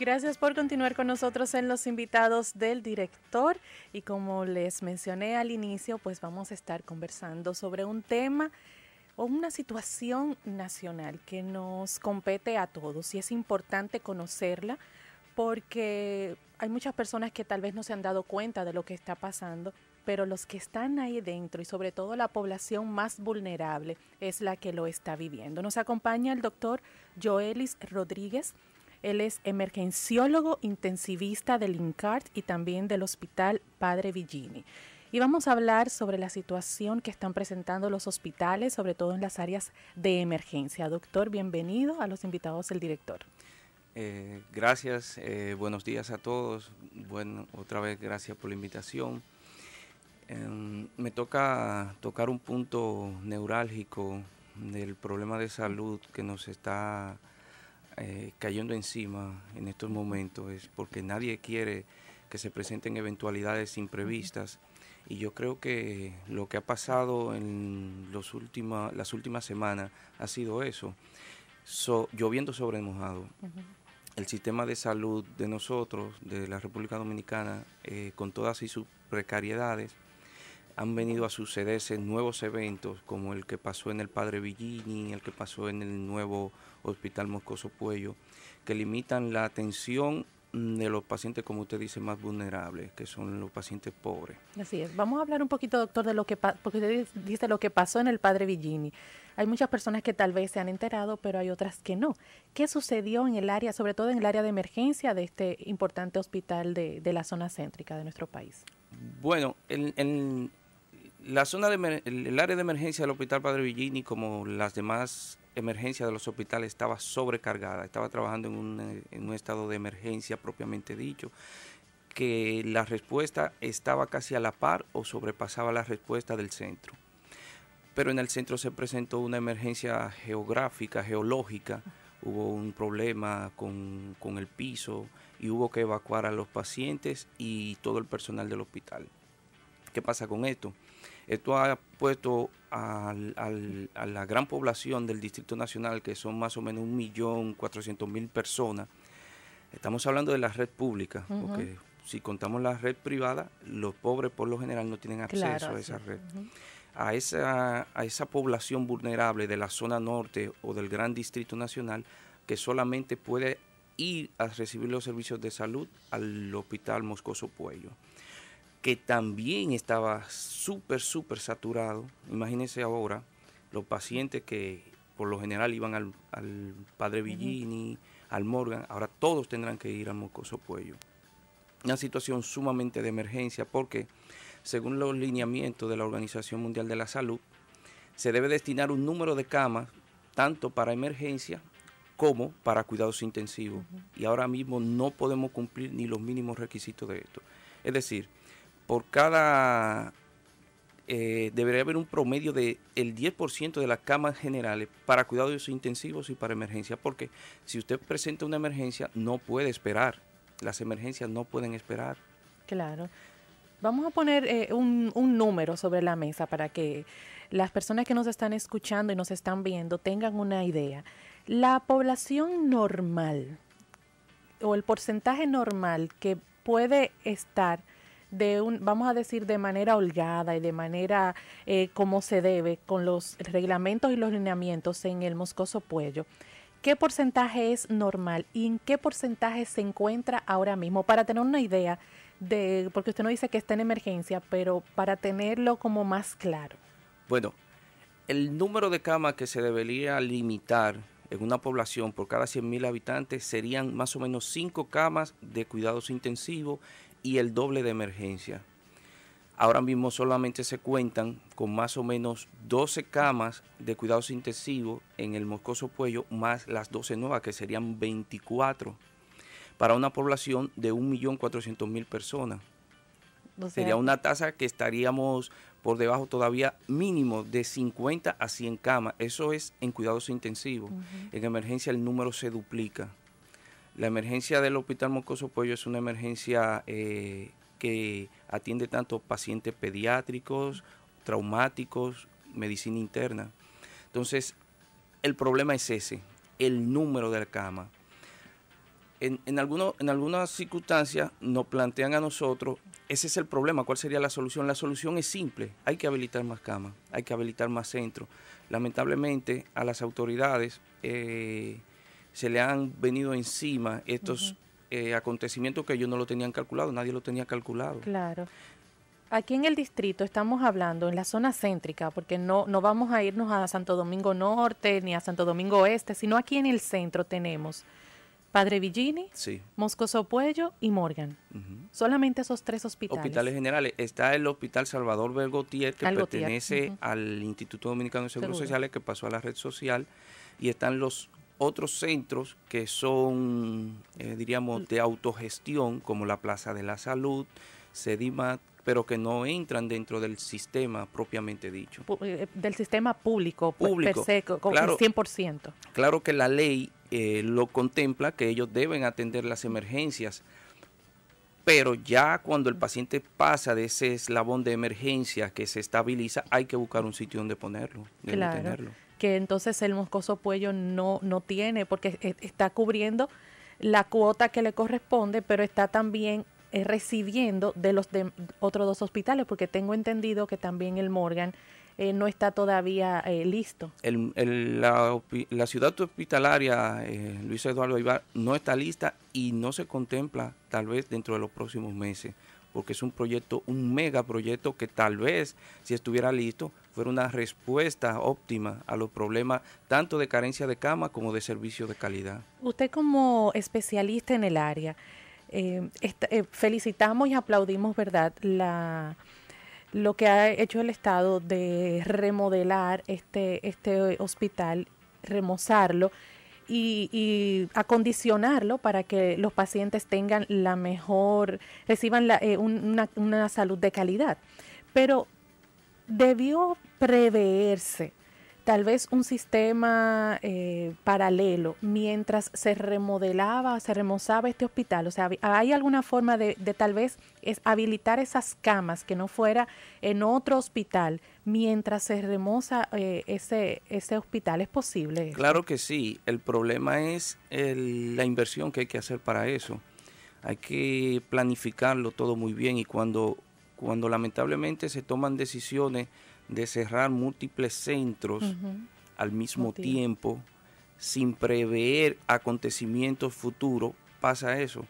Gracias por continuar con nosotros en los invitados del director y como les mencioné al inicio, pues vamos a estar conversando sobre un tema o una situación nacional que nos compete a todos y es importante conocerla porque hay muchas personas que tal vez no se han dado cuenta de lo que está pasando, pero los que están ahí dentro y sobre todo la población más vulnerable es la que lo está viviendo. Nos acompaña el doctor Joelis Rodríguez, él es emergenciólogo intensivista del INCART y también del Hospital Padre Vigini. Y vamos a hablar sobre la situación que están presentando los hospitales, sobre todo en las áreas de emergencia. Doctor, bienvenido a los invitados del director. Eh, gracias, eh, buenos días a todos. Bueno, otra vez gracias por la invitación. Em, me toca tocar un punto neurálgico del problema de salud que nos está eh, cayendo encima en estos momentos es porque nadie quiere que se presenten eventualidades imprevistas y yo creo que lo que ha pasado en los última, las últimas semanas ha sido eso, lloviendo sobre mojado. El sistema de salud de nosotros, de la República Dominicana, eh, con todas y sus precariedades, han venido a sucederse nuevos eventos como el que pasó en el Padre Villini, el que pasó en el nuevo Hospital Moscoso Puello, que limitan la atención de los pacientes, como usted dice, más vulnerables, que son los pacientes pobres. Así es. Vamos a hablar un poquito, doctor, de lo que porque usted dice lo que pasó en el Padre Villini. Hay muchas personas que tal vez se han enterado, pero hay otras que no. ¿Qué sucedió en el área, sobre todo en el área de emergencia de este importante hospital de, la zona céntrica de nuestro país? Bueno, en, en, zona de, el área de emergencia del Hospital Padre Villini, como las demás emergencias de los hospitales, estaba sobrecargada. Estaba trabajando en un, estado de emergencia propiamente dicho, que la respuesta estaba casi a la par o sobrepasaba la respuesta del centro. Pero en el centro se presentó una emergencia geográfica, geológica. Hubo un problema con el piso y hubo que evacuar a los pacientes y todo el personal del hospital. ¿Qué pasa con esto? Esto ha puesto a la gran población del Distrito Nacional, que son más o menos 1.400.000 personas, estamos hablando de la red pública, porque si contamos la red privada, los pobres por lo general no tienen acceso a esa red. a, a esa población vulnerable de la zona norte o del gran Distrito Nacional, que solamente puede ir a recibir los servicios de salud al Hospital Moscoso Puello que también estaba súper, súper saturado. Imagínense ahora los pacientes que por lo general iban al, Padre Villini, al Morgan, ahora todos tendrán que ir al Mocoso cuello Una situación sumamente de emergencia porque, según los lineamientos de la Organización Mundial de la Salud, se debe destinar un número de camas tanto para emergencia como para cuidados intensivos. Y ahora mismo no podemos cumplir ni los mínimos requisitos de esto. Es decir, por cada... Eh, debería haber un promedio del el 10% de las camas generales para cuidados intensivos y para emergencia, porque si usted presenta una emergencia, no puede esperar. Las emergencias no pueden esperar. Claro. Vamos a poner eh, un, número sobre la mesa para que las personas que nos están escuchando y nos están viendo tengan una idea. La población normal o el porcentaje normal que puede estar de vamos a decir, de manera holgada y de manera eh, como se debe con los reglamentos y los lineamientos en el moscoso Puello. ¿qué porcentaje es normal y en qué porcentaje se encuentra ahora mismo? Para tener una idea de, porque usted no dice que está en emergencia, pero para tenerlo como más claro. Bueno, el número de camas que se debería limitar en una población por cada 100.000 habitantes serían más o menos 5 camas de cuidados intensivos y el doble de emergencia. Ahora mismo solamente se cuentan con más o menos 12 camas de cuidados intensivos en el Moscoso Puello, más las 12 nuevas, que serían 24, para una población de 1.400.000 personas. Sería una tasa que estaríamos por debajo todavía mínimo de 50 a 100 camas. Eso es en cuidados intensivos. En emergencia el número se duplica. La emergencia del Hospital Mocoso Pollo es una emergencia eh, que atiende tanto pacientes pediátricos, traumáticos, medicina interna. Entonces, el problema es ese, el número de la cama. En, en, en algunas circunstancias nos plantean a nosotros, ese es el problema, ¿cuál sería la solución? La solución es simple, hay que habilitar más camas, hay que habilitar más centros. Lamentablemente a las autoridades eh, se le han venido encima estos eh, acontecimientos que ellos no lo tenían calculado, nadie lo tenía calculado. Claro. Aquí en el distrito estamos hablando en la zona céntrica, porque no, no vamos a irnos a Santo Domingo Norte ni a Santo Domingo Oeste, sino aquí en el centro tenemos Padre Villini, Moscoso Puello y Morgan. Solamente esos tres hospitales. Hospitales generales. Está el Hospital Salvador Bergotier, que pertenece al Instituto Dominicano de Seguros Sociales, que pasó a la red social. Y están los otros centros que son, eh, diríamos, de autogestión, como la Plaza de la Salud, Sedimat, pero que no entran dentro del sistema propiamente dicho. Eh, del sistema público, pues, público. per se, con 100%. Claro que la ley eh, lo contempla, que ellos deben atender las emergencias, pero ya cuando el paciente pasa de ese eslabón de emergencia que se estabiliza, hay que buscar un sitio donde ponerlo, donde tenerlo que entonces el moscoso Puello no, no tiene, porque e, está cubriendo la cuota que le corresponde, pero está también eh, recibiendo de los de otros dos hospitales, porque tengo entendido que también el Morgan eh, no está todavía eh, listo. la, ciudad hospitalaria, Luis Eduardo Ibar, no está lista y no se contempla tal vez dentro de los próximos meses, porque es un proyecto, un megaproyecto que tal vez si estuviera listo, una respuesta óptima a los problemas tanto de carencia de cama como de servicio de calidad. Usted como especialista en el área, eh, eh, felicitamos y aplaudimos, ¿verdad?, lo que ha hecho el Estado de remodelar este, este hospital, remozarlo y, acondicionarlo para que los pacientes tengan la mejor, reciban eh, una, una salud de calidad. Pero debió preverse tal vez un sistema eh, paralelo mientras se remodelaba, se remozaba este hospital. O sea, ¿hay alguna forma de, tal vez es habilitar esas camas que no fuera en otro hospital mientras se remoza eh, ese, ese hospital? ¿Es posible? Claro que sí. El problema es la inversión que hay que hacer para eso. Hay que planificarlo todo muy bien y cuando cuando lamentablemente se toman decisiones de cerrar múltiples centros al mismo tiempo, sin prever acontecimientos futuros, pasa eso.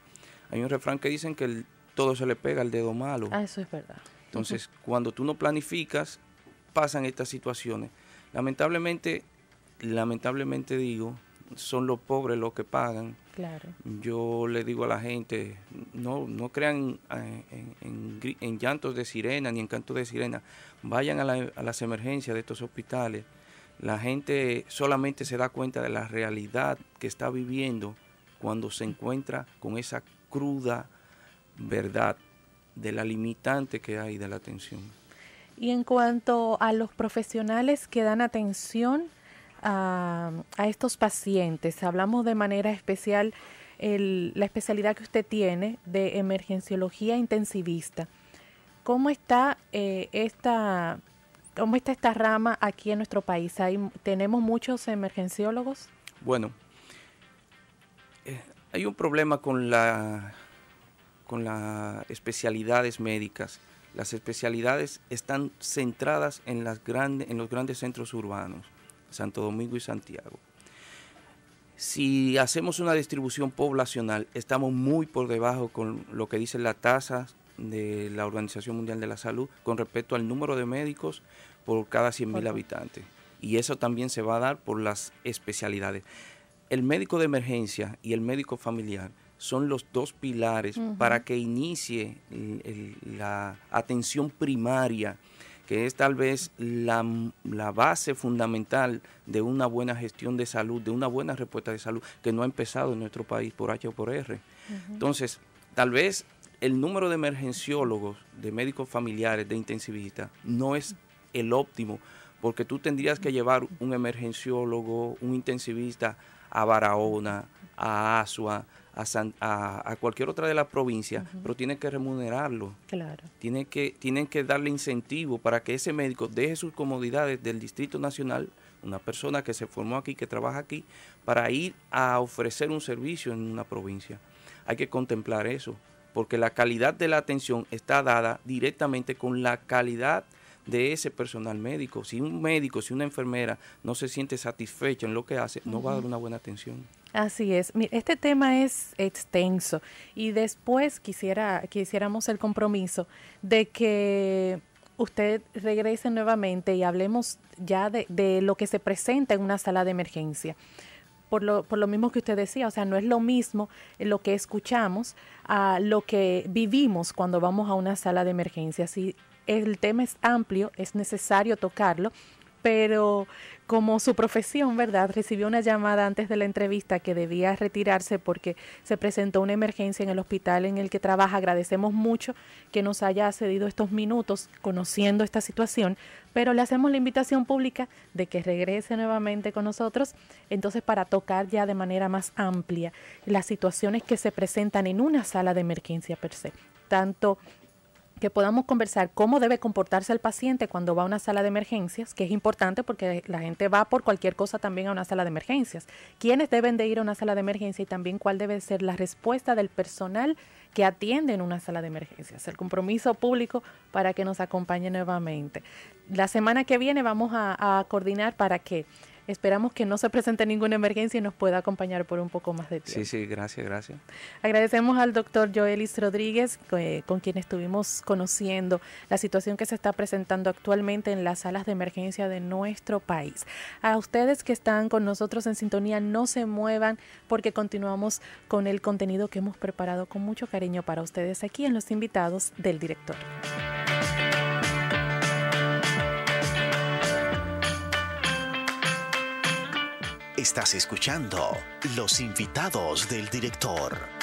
Hay un refrán que dicen que todo se le pega al dedo malo. Ah, eso es verdad. Entonces, cuando tú no planificas, pasan estas situaciones. Lamentablemente, lamentablemente digo, son los pobres los que pagan yo le digo a la gente, no, no crean eh, en, llantos de sirena ni en cantos de sirena. Vayan a, a las emergencias de estos hospitales. La gente solamente se da cuenta de la realidad que está viviendo cuando se encuentra con esa cruda verdad de la limitante que hay de la atención. Y en cuanto a los profesionales que dan atención a, estos pacientes? Hablamos de manera especial la especialidad que usted tiene de emergenciología intensivista. ¿Cómo está eh, esta... ¿Cómo está esta rama aquí en nuestro país? ¿Tenemos muchos emergenciólogos? Bueno, eh, hay un problema con la con las especialidades médicas. Las especialidades están centradas en, las grandes en los grandes centros urbanos. Santo Domingo y Santiago. Si hacemos una distribución poblacional, estamos muy por debajo con lo que dice la tasa de la Organización Mundial de la Salud con respecto al número de médicos por cada 100.000 habitantes. Y eso también se va a dar por las especialidades. El médico de emergencia y el médico familiar son los dos pilares para que inicie la atención primaria que es tal vez la, base fundamental de una buena gestión de salud, de una buena respuesta de salud, que no ha empezado en nuestro país por H o por R. Entonces, tal vez el número de emergenciólogos, de médicos familiares, de intensivistas, no es el óptimo, porque tú tendrías que llevar un emergenciólogo, un intensivista a Barahona, a Asua, a, cualquier otra de las provincias, pero tiene que remunerarlo. Claro. tiene que, tienen que darle incentivo para que ese médico deje sus comodidades del Distrito Nacional, una persona que se formó aquí, que trabaja aquí, para ir a ofrecer un servicio en una provincia. Hay que contemplar eso, porque la calidad de la atención está dada directamente con la calidad de ese personal médico. Si un médico, si una enfermera no se siente satisfecha en lo que hace, no va a dar una buena atención. Así es. Este tema es extenso y después quisiera que el compromiso de que usted regrese nuevamente y hablemos ya de, de lo que se presenta en una sala de emergencia. Por lo, por lo, mismo que usted decía, o sea, no es lo mismo lo que escuchamos a lo que vivimos cuando vamos a una sala de emergencia. Si el tema es amplio, es necesario tocarlo pero como su profesión, ¿verdad? Recibió una llamada antes de la entrevista que debía retirarse porque se presentó una emergencia en el hospital en el que trabaja. Agradecemos mucho que nos haya cedido estos minutos conociendo esta situación, pero le hacemos la invitación pública de que regrese nuevamente con nosotros, entonces para tocar ya de manera más amplia las situaciones que se presentan en una sala de emergencia per se, tanto que podamos conversar cómo debe comportarse el paciente cuando va a una sala de emergencias, que es importante porque la gente va por cualquier cosa también a una sala de emergencias. ¿Quiénes deben de ir a una sala de emergencia y también cuál debe ser la respuesta del personal que atiende en una sala de emergencias? El compromiso público para que nos acompañe nuevamente. La semana que viene vamos a coordinar para que Esperamos que no se presente ninguna emergencia y nos pueda acompañar por un poco más de tiempo. Sí, sí, gracias, gracias. Agradecemos al doctor Joelis Rodríguez, con quien estuvimos conociendo la situación que se está presentando actualmente en las salas de emergencia de nuestro país. A ustedes que están con nosotros en sintonía, no se muevan porque continuamos con el contenido que hemos preparado con mucho cariño para ustedes aquí en Los Invitados del Director. Estás escuchando Los invitados del director.